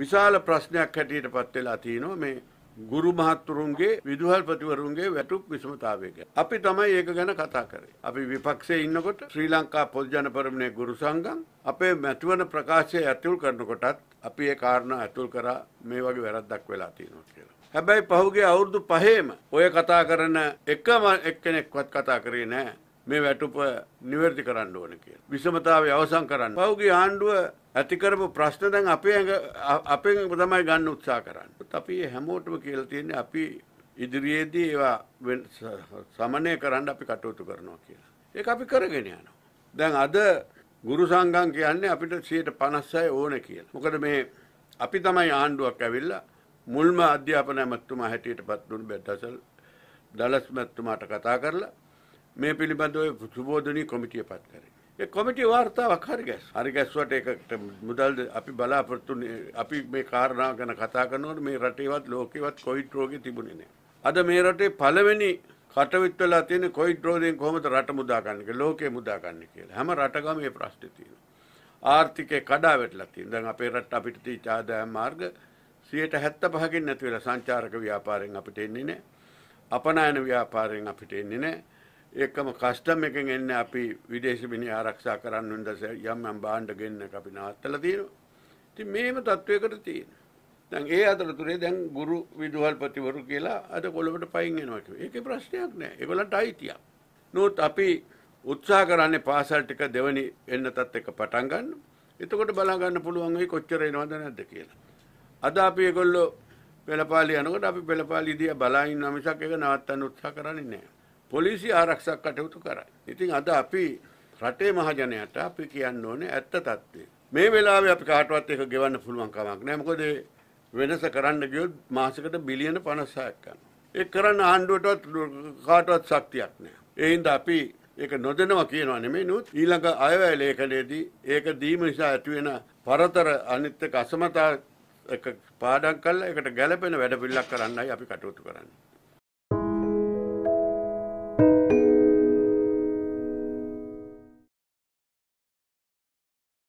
විශාල ප්‍රශ්නයක් හැටියටපත් වෙලා තියෙනවා මේ ගුරු මහත්තුරුන්ගේ විදුහල්පතිවරුන්ගේ වැටුප් විසමතාවයක. අපි තමයි ඒක ගැන කතා කරේ. අපි විපක්ෂයේ ඉන්නකොට ශ්‍රී ලංකා පොදු ජනපරමණයේ ගුරු සංගම් අපේ මැතිවන ප්‍රකාශය ඇතුල් කරනකොටත් අපි ඒ කාරණා ඇතුල් කරා මේ වගේ වැරද්දක් වෙලා තියෙනවා කියලා. හැබැයි පහුගේ අවුරුදු පහේම ඔය කතා කරන එකම එක්කෙනෙක්වත් කතා කරේ නැහැ. මේ වැටුප නිවැරදි කරන්න ඕන කියලා. විෂමතාවය අවසන් කරන්න. පහුගිය ආණ්ඩුව ඇති කරපු ප්‍රශ්න දැන් අපේ අපේ තමයි ගන්න උත්සාහ කරන්නේ. අපි හැමෝටම කියලා තියෙන්නේ අපි ඉදිරියේදී ඒවා සමනය කරන්න අපි කටයුතු කරනවා කියලා. ඒක අපි කරගෙන යනවා. දැන් අද ගුරු සංගම් කියන්නේ අපිට 156 ඕන කියලා. මොකද මේ අපි තමයි ආණ්ඩුවක් ඇවිල්ලා මුල්ම අධ්‍යාපන ඇමතුමා හැටියටපත් දුන් බෙදසල් දලස් මැතිතුමාට කතා කරලා මේ පිළිබඳව සුබෝධනී කොමිටියපත් කරේ. කොමිටි වාර්තාවක් හරිගැස් හරිගැස්වට එකට මුදල් අපි බලාපොරත්තු අපි මේ කාරණාව ගැන කතා කරනවට මේ රටේවත් ලෝකෙවත් කොයිට් රෝගී තිබුණේ නෑ. අද මේ රටේ පළවෙනි කටවිත් වෙලා තියෙන කොයිට් රෝගයෙන් කොහොමද රට මුදා ගන්න කියලා ලෝකේ මුදා ගන්න කියලා. හැම රටකම මේ ප්‍රශ්නේ තියෙනවා. ආර්ථිකේ කඩා වැටලා තියෙනවා. දැන් අපේ රට අපිට තියෙච්ච ආදායම් මාර්ග 75%කින් නැති වෙලා සංචාරක ව්‍යාපාරයෙන් අපිට එන්නේ නෑ. අපනයන ව්‍යාපාරයෙන් අපිට එන්නේ නෑ. ඒකම කස්ටම් එකෙන් එන්නේ අපි විදේශ විනය ආරක්ෂා කරන්න වෙනදස යම් යම් භාණ්ඩ ගෙන්න අපි නවත්තලා තියෙනවා. ඉතින් මේම තත්වයකට තියෙන. දැන් ඒ අතරතුරේ දැන් ගුරු විදුහල්පතිවරු කියලා අද කොළඹට පයින් එනවා කිව්වේ. ඒකේ ප්‍රශ්නයක් නෑ. ඒගොල්ලන්ට අයිතියක්. නෝත් අපි උත්සාහ කරන්නේ පාසල් ටික දෙවනි එන්නතත් එක පටන් ගන්න. එතකොට බලා ගන්න පුළුවන් වෙයි කොච්චර එනවද නැද්ද කියලා. අද අපි ඒගොල්ලෝ පෙළපාලි යනකොට අපි පෙළපාලි දිහා බලා ඉන්නා මිසක් ඒක නවත්තන්න උත්සාහ කරන්නේ නැහැ. පොලිසිය ආරක්ෂා කටයුතු කරයි. ඉතින් අද අපි රටේ මහජනයාට අපි කියන්න ඕනේ ඇත්ත తත්ත්වය. මේ වෙලාවේ අපි කාටවත් ඒක ගෙවන්න පුළුවන් කමක් නැහැ. මොකද වෙනස කරන්න ගියොත් මාසෙකට බිලියන 56ක් යනවා. ඒ කරන්න ආණ්ඩුවටවත් කාටවත් ශක්තියක් නැහැ. ඒ හින්දා අපි ඒක නොදෙනවා කියනවා නෙමෙයි නුත් ඊළඟ අයවැය ලේඛනයේදී ඒක දීම නිසා ඇති වෙන පරතර අනිත් එක අසමතා එක පාඩම් කරලා ඒකට ගැළපෙන වැඩපිළිවෙලක් කරන්නයි අපි කටයුතු කරන්නේ.